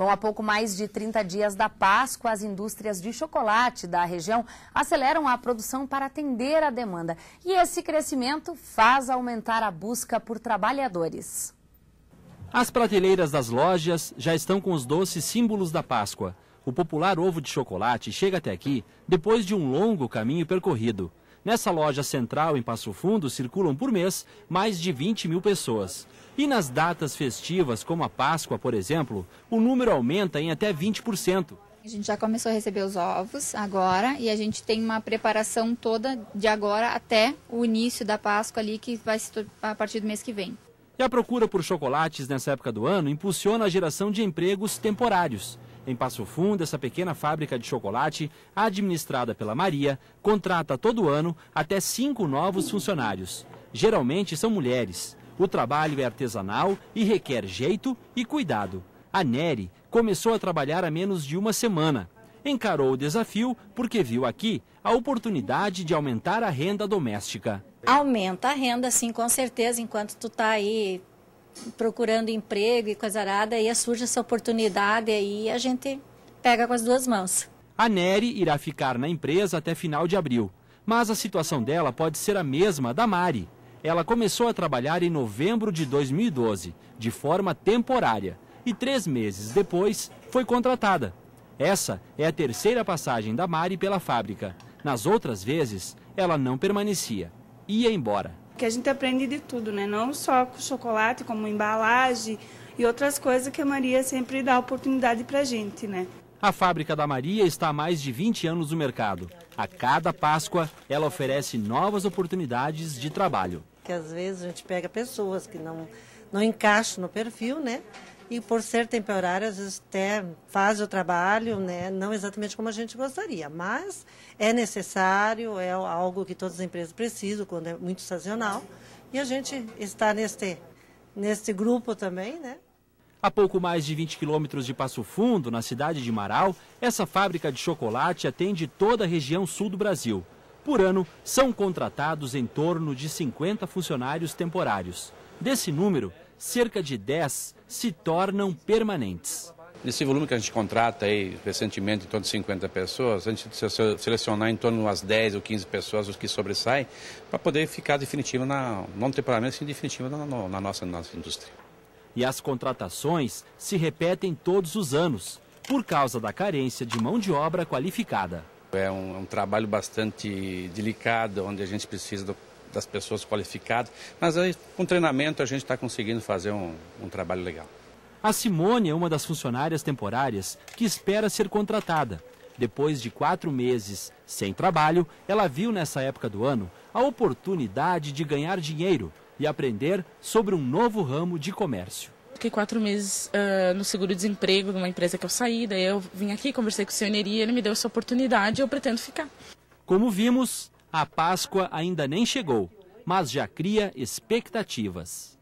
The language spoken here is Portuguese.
Bom, há pouco mais de 30 dias da Páscoa, as indústrias de chocolate da região aceleram a produção para atender a demanda. E esse crescimento faz aumentar a busca por trabalhadores. As prateleiras das lojas já estão com os doces símbolos da Páscoa. O popular ovo de chocolate chega até aqui depois de um longo caminho percorrido. Nessa loja central em Passo Fundo circulam por mês mais de 20 mil pessoas. E nas datas festivas, como a Páscoa, por exemplo, o número aumenta em até 20%. A gente já começou a receber os ovos agora e a gente tem uma preparação toda de agora até o início da Páscoa ali que vai ser a partir do mês que vem. E a procura por chocolates nessa época do ano impulsiona a geração de empregos temporários. Em Passo Fundo, essa pequena fábrica de chocolate, administrada pela Maria, contrata todo ano até cinco novos funcionários. Geralmente são mulheres. O trabalho é artesanal e requer jeito e cuidado. A Neri começou a trabalhar há menos de uma semana. Encarou o desafio porque viu aqui a oportunidade de aumentar a renda doméstica. Aumenta a renda, sim, com certeza, enquanto tu está aí procurando emprego e arada, aí surge essa oportunidade aí a gente pega com as duas mãos. A Nery irá ficar na empresa até final de abril, mas a situação dela pode ser a mesma da Mari. Ela começou a trabalhar em novembro de 2012, de forma temporária, e três meses depois foi contratada. Essa é a terceira passagem da Mari pela fábrica. Nas outras vezes, ela não permanecia, ia embora que a gente aprende de tudo, né? Não só com chocolate, como embalagem e outras coisas que a Maria sempre dá oportunidade para a gente, né? A fábrica da Maria está há mais de 20 anos no mercado. A cada Páscoa, ela oferece novas oportunidades de trabalho porque às vezes a gente pega pessoas que não, não encaixam no perfil, né? E por ser temporário, às vezes até faz o trabalho, né? Não exatamente como a gente gostaria, mas é necessário, é algo que todas as empresas precisam quando é muito sazonal. E a gente está neste, neste grupo também, né? A pouco mais de 20 quilômetros de Passo Fundo, na cidade de Marau, essa fábrica de chocolate atende toda a região sul do Brasil. Por ano, são contratados em torno de 50 funcionários temporários. Desse número, cerca de 10 se tornam permanentes. Nesse volume que a gente contrata aí, recentemente, em torno de 50 pessoas, a gente selecionar em torno das 10 ou 15 pessoas os que sobressaem, para poder ficar definitivo, na, não temporariamente, sim definitivo na, na, nossa, na nossa indústria. E as contratações se repetem todos os anos, por causa da carência de mão de obra qualificada. É um, é um trabalho bastante delicado, onde a gente precisa do, das pessoas qualificadas, mas aí, com treinamento a gente está conseguindo fazer um, um trabalho legal. A Simone é uma das funcionárias temporárias que espera ser contratada. Depois de quatro meses sem trabalho, ela viu nessa época do ano a oportunidade de ganhar dinheiro e aprender sobre um novo ramo de comércio fiquei quatro meses uh, no seguro-desemprego, numa empresa que eu saí, daí eu vim aqui, conversei com o senhor Neri, ele me deu essa oportunidade e eu pretendo ficar. Como vimos, a Páscoa ainda nem chegou, mas já cria expectativas.